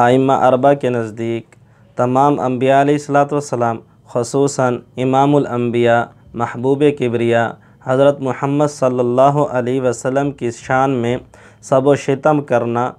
آئمہ اربع کے نزدیک تمام انبیاء علیہ السلام خصوصاً امام الانبیاء محبوب کبریا حضرت محمد صلی اللہ علیہ وسلم کی شان میں سب و شتم کرنا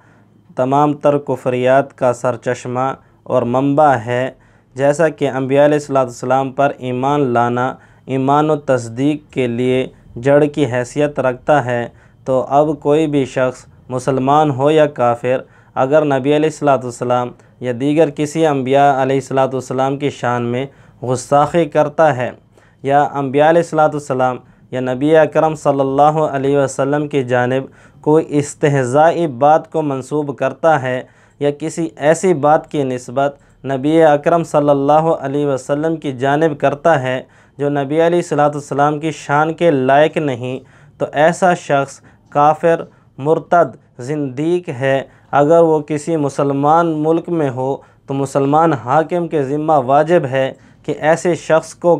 تمام تر کفریات کا سرچشمہ اور منبع ہے جیسا کہ انبیاء علیہ السلام پر ایمان لانا ایمان و تصدیق کے لیے جڑ کی حیثیت رکھتا ہے تو اب کوئی بھی شخص مسلمان ہو یا کافر اگر نبی علیہ السلام یا دیگر کسی انبیاء علیہ السلام کی شان میں غصاخی کرتا ہے یا انبیاء علیہ السلام یا نبی اکرم صلی اللہ علیہ وسلم کی جانب کوئی استہزائی بات کو منسوب کرتا ہے یا کسی ایسی بات کی نسبت نبی اکرم صلی اللہ علیہ وسلم کی جانب کرتا ہے جو نبی علیہ صلاۃ السلام کی شان کے لائق نہیں تو ایسا شخص کافر مرتد زندیک ہے اگر وہ کسی مسلمان ملک میں ہو تو مسلمان حاکم کے ذمہ واجب ہے کہ ایسے شخص کو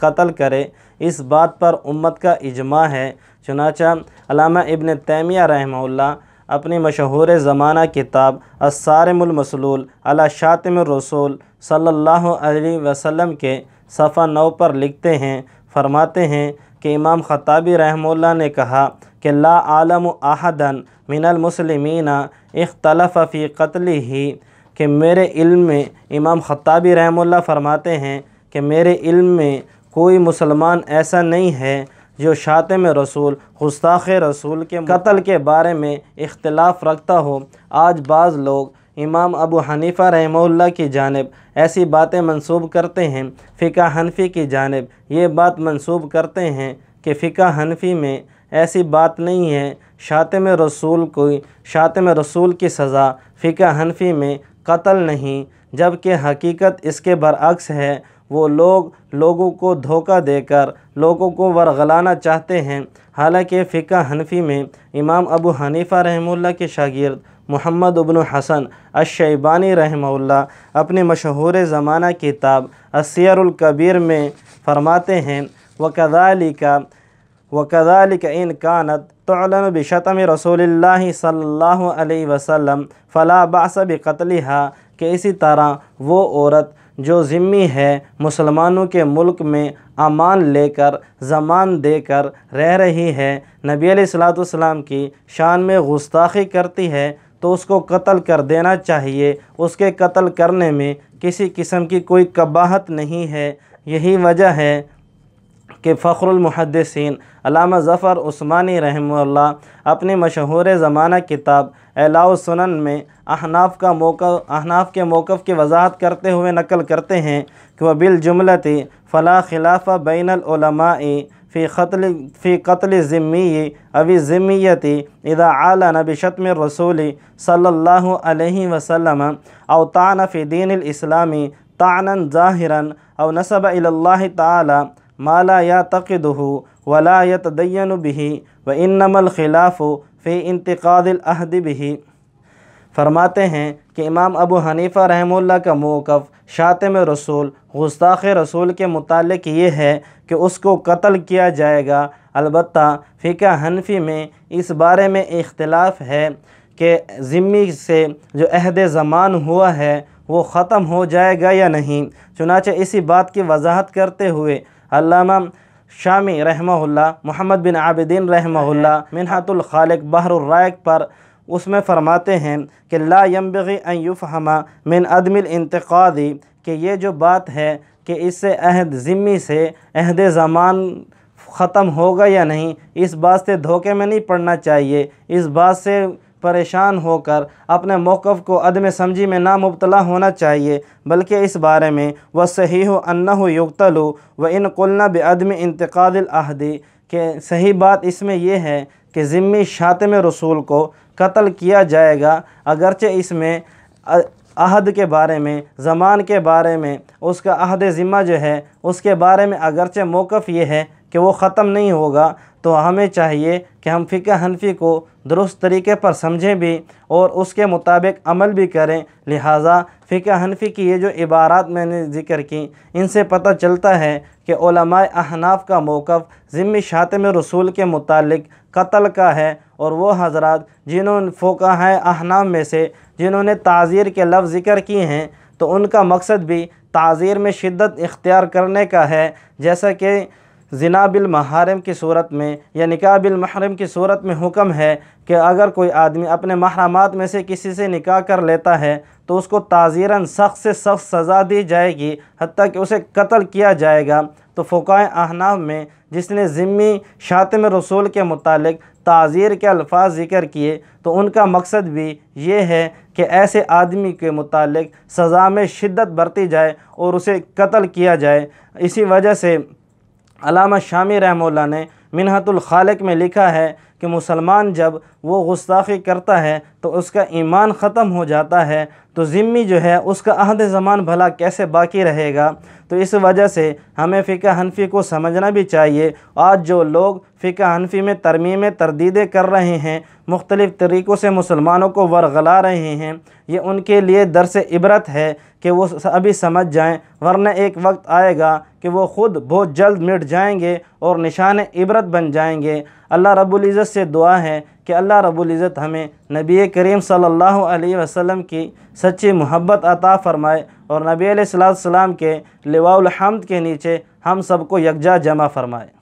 قتل کرے اس بات پر امت کا اجماع ہے چنانچہ علامہ ابن تیمیہ رحمہ اللہ اپنی مشہور زمانہ کتاب السارم المسلول علی شاطم الرسول صلی اللہ علیہ وسلم کے صفحہ نو پر لکھتے ہیں فرماتے ہیں کہ امام خطابی رحمہ اللہ نے کہا کہ لا عالم احدن من المسلمین اختلف فی قتل ہی کہ میرے علم میں امام خطابی رحم اللہ فرماتے ہیں کہ میرے علم میں کوئی مسلمان ایسا نہیں ہے جو شاطم رسول خستاخ رسول کے قتل کے بارے میں اختلاف رکھتا ہو آج بعض لوگ امام ابو حنیفہ رحمہ اللہ کی جانب ایسی باتیں منسوب کرتے ہیں فقہ حنفی کی جانب یہ بات منسوب کرتے ہیں کہ فقہ حنفی میں ایسی بات نہیں ہے شاتم رسول کوئی شاتم رسول کی سزا فقہ حنفی میں قتل نہیں جبکہ حقیقت اس کے برعکس ہے وہ لوگ لوگوں کو دھوکہ دے کر لوگوں کو ورغلانا چاہتے ہیں حالانکہ فقہ حنفی میں امام ابو حنیفہ رحمہ اللہ کے شاگرد محمد ابن حسن الشیبانی رحمہ اللہ اپنے مشہور زمانہ کتاب السیر القبیر میں فرماتے ہیں وَكَذَلِكَ وَكَذَلِكَ قد كَانَتْ تُعْلَنُ بِشَتَمِ رَسُولِ اللَّهِ رسول اللہ صلی اللہ علیہ وسلم بِقَتْلِهَا کہ اسی طرح وہ عورت جو ذمی ہے مسلمانوں کے ملک میں امان لے کر زمان دے کر رہ رہی ہے نبی علیہ السلام والسلام کی شان میں گستاخی کرتی ہے تو اس کو قتل کر دینا چاہیے اس کے قتل کرنے میں کسی قسم کی کوئی قباحت نہیں ہے یہی وجہ ہے کہ فخر المحدثین علامہ ظفر عثمانی رحمہ اللہ اپنی مشہور زمانہ کتاب اعلاء سنن میں احناف کا موقف احناف کے موقف کی وضاحت کرتے ہوئے نقل کرتے ہیں کہ وہ بالجملتی فلا خلاف بین العلماء فی قتل فی قتل ذمی ابی ذمیتی اذا عال نبی شطم صلی اللہ علیہ وسلم او طعن فی دین الاسلامی طعنا ظاہرا او نصب الی اللہ تعالی مالا یا تقد ہو ولا یتین بھی و انم الخلاف فی انتقاد الحدی بھی فرماتے ہیں کہ امام ابو حنیفہ رحم اللہ کا موقف شاطم رسول غستاخ رسول کے متعلق یہ ہے کہ اس کو قتل کیا جائے گا البتہ فقہ حنفی میں اس بارے میں اختلاف ہے کہ ذمی سے جو عہد زمان ہوا ہے وہ ختم ہو جائے گا یا نہیں چنانچہ اسی بات کی وضاحت کرتے ہوئے علامہ شامی رحمہ اللہ محمد بن عابدین رحمہ اللہ منحت الخالق بحر الرائق پر اس میں فرماتے ہیں کہ لا یمبغی ان ہما من عدم الانتقادی کہ یہ جو بات ہے کہ اس سے عہد ذمی سے عہد زمان ختم ہوگا یا نہیں اس بات سے دھوکے میں نہیں پڑھنا چاہیے اس بات سے پریشان ہو کر اپنے موقف کو عدم سمجھی میں نہ مبتلا ہونا چاہیے بلکہ اس بارے میں وہ صحیح و انا ہو و ان قلنا بے عدم انتقاد الحدی کہ صحیح بات اس میں یہ ہے کہ ذمی شاتم رسول کو قتل کیا جائے گا اگرچہ اس میں عہد کے بارے میں زمان کے بارے میں اس کا عہد ذمہ جو ہے اس کے بارے میں اگرچہ موقف یہ ہے کہ وہ ختم نہیں ہوگا تو ہمیں چاہیے کہ ہم فقہ حنفی کو درست طریقے پر سمجھیں بھی اور اس کے مطابق عمل بھی کریں لہٰذا فقہ حنفی کی یہ جو عبارات میں نے ذکر کیں ان سے پتہ چلتا ہے کہ علماء احناف کا موقف ذمہ شاتم رسول کے متعلق قتل کا ہے اور وہ حضرات جنہوں فوکہ احناف میں سے جنہوں نے تعزیر کے لفظ ذکر کیے ہیں تو ان کا مقصد بھی تعزیر میں شدت اختیار کرنے کا ہے جیسا کہ زنا بالمحارم کی صورت میں یا نکاح بالمحرم کی صورت میں حکم ہے کہ اگر کوئی آدمی اپنے محرامات میں سے کسی سے نکاح کر لیتا ہے تو اس کو تعزیراً سخت سے سخت سزا دی جائے گی حتیٰ کہ اسے قتل کیا جائے گا تو فقائے احناف میں جس نے ذمی شاتم رسول کے متعلق تعزیر کے الفاظ ذکر کیے تو ان کا مقصد بھی یہ ہے کہ ایسے آدمی کے متعلق سزا میں شدت برتی جائے اور اسے قتل کیا جائے اسی وجہ سے علامہ شامی رحم اللہ نے منحت الخالق میں لکھا ہے کہ مسلمان جب وہ غستاخی کرتا ہے تو اس کا ایمان ختم ہو جاتا ہے تو ذمی جو ہے اس کا عہد زمان بھلا کیسے باقی رہے گا تو اس وجہ سے ہمیں فقہ حنفی کو سمجھنا بھی چاہیے آج جو لوگ فقہ حنفی میں ترمیم تردیدیں کر رہے ہیں مختلف طریقوں سے مسلمانوں کو ورغلا رہے ہیں یہ ان کے لیے درس عبرت ہے کہ وہ ابھی سمجھ جائیں ورنہ ایک وقت آئے گا کہ وہ خود بہت جلد مٹ جائیں گے اور نشان عبرت بن جائیں گے اللہ رب العزت سے دعا ہے کہ اللہ رب العزت ہمیں نبی کریم صلی اللہ علیہ وسلم کی سچی محبت عطا فرمائے اور نبی علیہ السلام کے لواء الحمد کے نیچے ہم سب کو یکجا جمع فرمائے